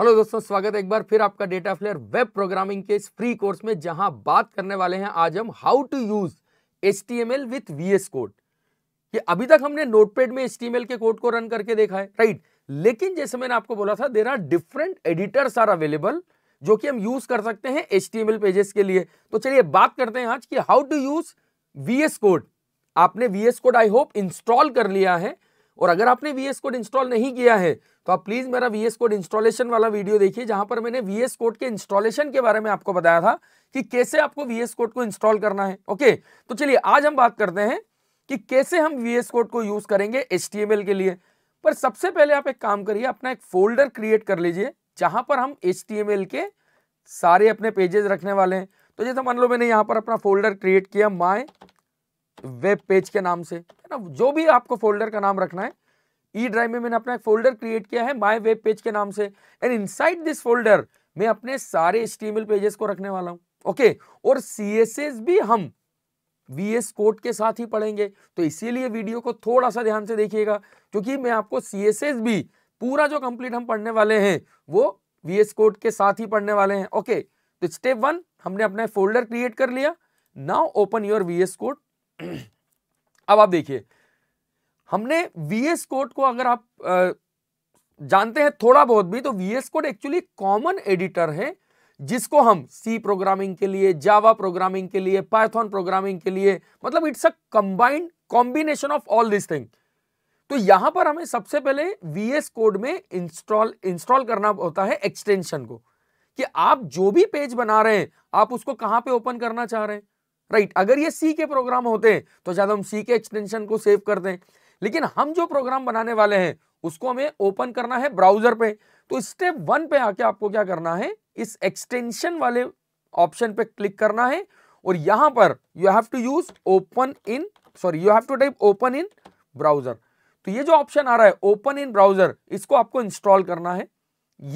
Hello दोस्तों स्वागत है एक बार फिर आपका डेटा फ्लेयर वेब प्रोग्रामिंग के इस फ्री कोर्स में जहां बात करने वाले हैं आज हम how to use H T M L with V S code अभी तक हमने नोटपेड में एच टी एम एल के कोड को रन करके देखा है राइट लेकिन जैसे मैंने आपको बोला था there are different editors are available जो कि हम यूज कर सकते हैं H T M L pages के लिए तो चलिए बात करते हैं आज की how to use V S code आपने V S code I hope install कर लिया है और अगर आपने वी एस कोड इंस्टॉल नहीं किया है तो आप प्लीज़ मेरा वी एस कोड इंस्टॉलेशन वाला वीडियो देखिए जहां पर मैंने वी एस कोड के इंस्टॉलेशन के बारे में आपको बताया था कि कैसे आपको वी एस कोड को इंस्टॉल करना है ओके तो चलिए आज हम बात करते हैं कि कैसे हम वी एस कोड को यूज़ करेंगे एच के लिए पर सबसे पहले आप एक काम करिए अपना एक फोल्डर क्रिएट कर लीजिए जहां पर हम एच के सारे अपने पेजेस रखने वाले हैं तो जैसे मान लो मैंने यहां पर अपना फोल्डर क्रिएट किया माई वेब पेज के नाम से है ना जो भी आपको फोल्डर का नाम रखना है ई e ड्राइव में मैंने अपना एक फोल्डर क्रिएट किया है माई वेब पेज के नाम से एंड इनसाइड दिस फोल्डर मैं अपने सारे स्टीमल पेजेस को रखने वाला हूँ ओके okay, और सीएसएस भी हम वीएस कोड के साथ ही पढ़ेंगे तो इसीलिए वीडियो को थोड़ा सा ध्यान से देखिएगा क्योंकि मैं आपको सीएसएस भी पूरा जो कंप्लीट हम पढ़ने वाले हैं वो वीएस कोड के साथ ही पढ़ने वाले हैं ओके okay, तो स्टेप वन हमने अपना फोल्डर क्रिएट कर लिया now open your VS code अब आप देखिए हमने वीएस कोड को अगर आप जानते हैं थोड़ा बहुत भी तो V S code actually common editor है जिसको हम सी प्रोग्रामिंग के लिए जावा प्रोग्रामिंग के लिए पाइथन प्रोग्रामिंग के लिए मतलब it's a combined combination of all this thing तो यहां पर हमें सबसे पहले वीएस कोड में इंस्टॉल इंस्टॉल करना होता है एक्सटेंशन को कि आप जो भी पेज बना रहे हैं आप उसको कहां पे ओपन करना चाह रहे हैं राइट अगर ये सी के प्रोग्राम होते हैं तो शायद हम सी के एक्सटेंशन को सेव कर दें लेकिन हम जो प्रोग्राम बनाने वाले हैं उसको हमें ओपन करना है ब्राउजर पे तो स्टेप वन पे आके आपको क्या करना है इस एक्सटेंशन वाले ऑप्शन पे क्लिक करना है और यहां पर you have to use open in sorry you have to type open in browser तो ये जो ऑप्शन आ रहा है ओपन इन ब्राउजर इसको आपको इंस्टॉल करना है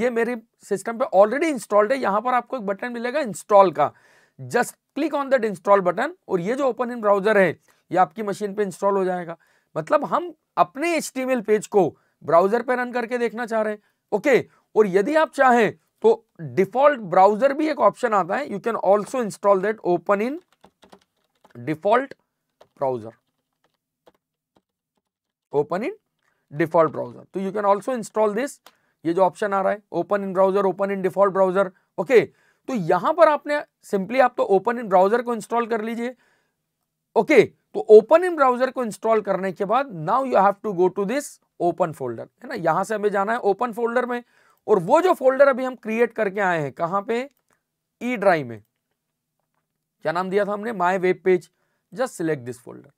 ये मेरे सिस्टम पे ऑलरेडी इंस्टॉल्ड है यहां पर आपको एक बटन मिलेगा इंस्टॉल का just click on that install button और ये जो ओपन इन ब्राउजर है ये आपकी मशीन पे इंस्टॉल हो जाएगा मतलब हम अपने एच पेज को ब्राउजर पे रन करके देखना चाह रहे हैं ओके और यदि आप चाहें तो डिफॉल्ट ब्राउजर भी एक ऑप्शन आता है you can also install that open in default browser open in default browser तो you can also install this ये जो ऑप्शन आ रहा है open in browser open in default browser okay तो यहां पर आपने सिंपली आप तो ओपन इन ब्राउजर को इंस्टॉल कर लीजिए ओके तो ओपन इन ब्राउजर को इंस्टॉल करने के बाद now you have to go to this open folder है ना यहां से हमें जाना है ओपन फोल्डर में और वो जो फोल्डर अभी हम क्रिएट करके आए हैं कहां पे ई ड्राइव में क्या नाम दिया था हमने my web page just select this folder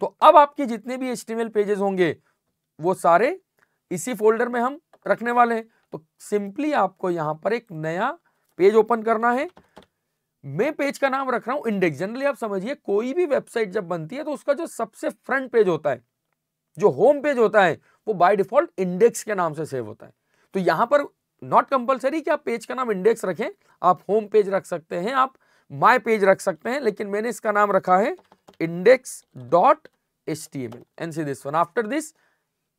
तो अब आपके जितने भी एच पेजेस होंगे वो सारे इसी फोल्डर में हम रखने वाले हैं तो सिंपली आपको यहां पर एक नया पेज ओपन करना है मैं पेज का नाम रख रहा हूं इंडेक्स जनरली आप समझिए कोई भी वेबसाइट जब बनती है तो उसका जो सबसे फ्रंट पेज होता है जो होम पेज होता है वो बाय डिफॉल्ट इंडेक्स के नाम से सेव होता है तो यहां पर नॉट कंपलसरी कि आप पेज का नाम इंडेक्स रखें आप होम पेज रख सकते हैं आप माय पेज रख सकते हैं लेकिन मैंने इसका नाम रखा है index dot H T M L and see this one after this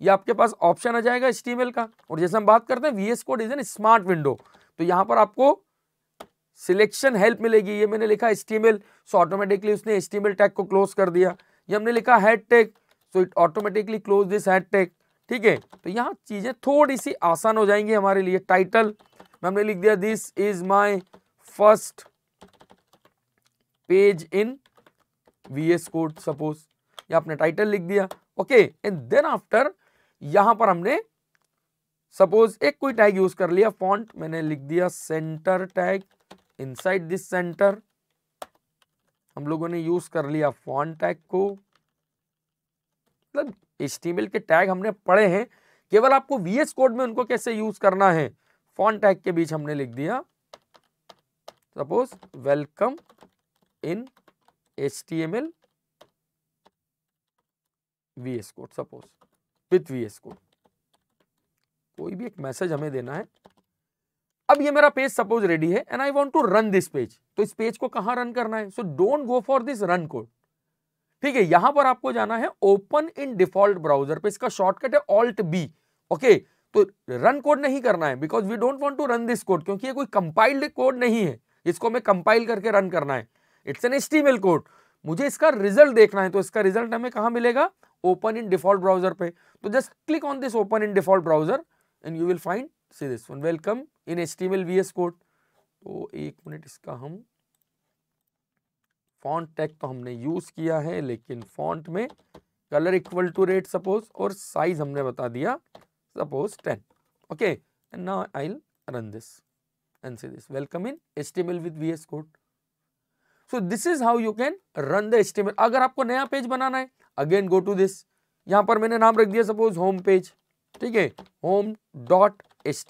ये आपके पास ऑप्शन आ जाएगा एच का और जैसे हम बात करते हैं VS code is an smart window तो यहां पर आपको सिलेक्शन हेल्प मिलेगी ये मैंने लिखा एस्टीमेल सो ऑटोमेटिकली उसने एस्टीमेल टैग को क्लोज कर दिया ये हमने लिखा head tag so it automatically close this head tag ठीक है तो यहाँ चीज़ें थोड़ी सी आसान हो जाएंगी हमारे लिए टाइटल में हमने लिख दिया this is my first page in VS code suppose या आपने टाइटल लिख दिया ओके एंड देन आफ्टर यहां पर हमने सपोज एक कोई टैग यूज कर लिया फॉन्ट मैंने लिख दिया centre tag inside this centre हम लोगों ने यूज कर लिया फॉन टैग को मतलब एचटीएमएल के टैग हमने पढ़े हैं केवल आपको वीएस कोड में उनको कैसे यूज करना है फॉन टैग के बीच हमने लिख दिया suppose welcome in HTML T M L VS code suppose with VS code कोई भी एक मैसेज हमें देना है अब ये मेरा पेज सपोज रेडी है and I want to run this page तो इस पेज को कहां रन करना है so don't go for this run code ठीक है यहां पर आपको जाना है ओपन इन डिफॉल्ट ब्राउजर पे इसका शॉर्टकट है ऑल्ट बी ओके तो रन कोड नहीं करना है because we don't want to run this code क्योंकि ये कोई कंपाइल्ड कोड नहीं है इसको मैं कंपाइल करके रन करना है इट्स एन एस कोड मुझे इसका रिजल्ट देखना है तो इसका रिजल्ट हमें कहा मिलेगा ओपन इन डिफॉल्ट ब्राउजर पे तो just click on this open in default browser and you will find see this one will in HTML VS code तो एक मिनट इसका हम फॉन्ट टैग तो हमने यूज किया है लेकिन फॉन्ट में colour equal to red suppose और साइज हमने बता दिया suppose ten okay and now I run this and say this welcome in HTML with VS Code. So this is how you can run the HTML. अगर आपको नया page बनाना है again go to this. यहां पर मैंने नाम रख दिया सपोज होम पेज ठीक है होम डॉट एच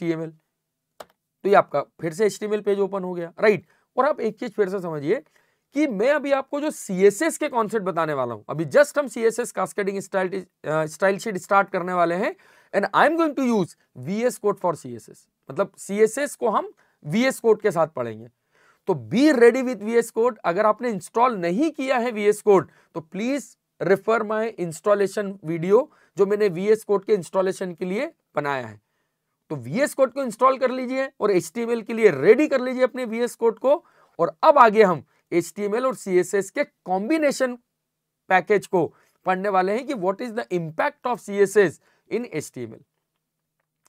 तो ये आपका फिर से एच पेज ओपन हो गया राइट और आप एक चीज फिर से समझिए कि मैं अभी आपको जो सी के कॉन्सेप्ट बताने वाला हूं अभी जस्ट हम C S S cascading style sheet start करने वाले हैं and I am going to use V S code for C S S मतलब सी एस एस को हम वी एस कोड के साथ पढ़ेंगे तो be ready with V S code अगर आपने इंस्टॉल नहीं किया है वी एस कोड तो please refer my installation video जो मैंने वी एस कोड के इंस्टॉलेशन के लिए बनाया है तो वीएस कोड को इंस्टॉल कर लीजिए और एच के लिए रेडी कर लीजिए अपने वीएस कोड को और अब आगे हम एच और सी के कॉम्बिनेशन पैकेज को पढ़ने वाले हैं कि what is the impact of C in H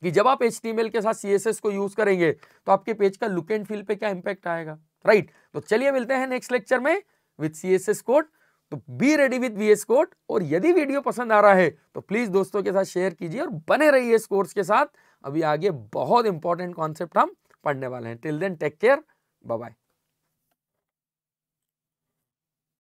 कि जब आप एच के साथ सी को यूज करेंगे तो आपके पेज का लुक एंड फील पे क्या इंपैक्ट आएगा राइट right. तो चलिए मिलते हैं नेक्स्ट लेक्चर में विद सी कोड तो be ready with V code और यदि वीडियो पसंद आ रहा है तो प्लीज दोस्तों के साथ शेयर कीजिए और बने रहिए इस कोर्स के साथ अभी आगे बहुत इंपॉर्टेंट कॉन्सेप्ट हम पढ़ने वाले हैं till then take care bye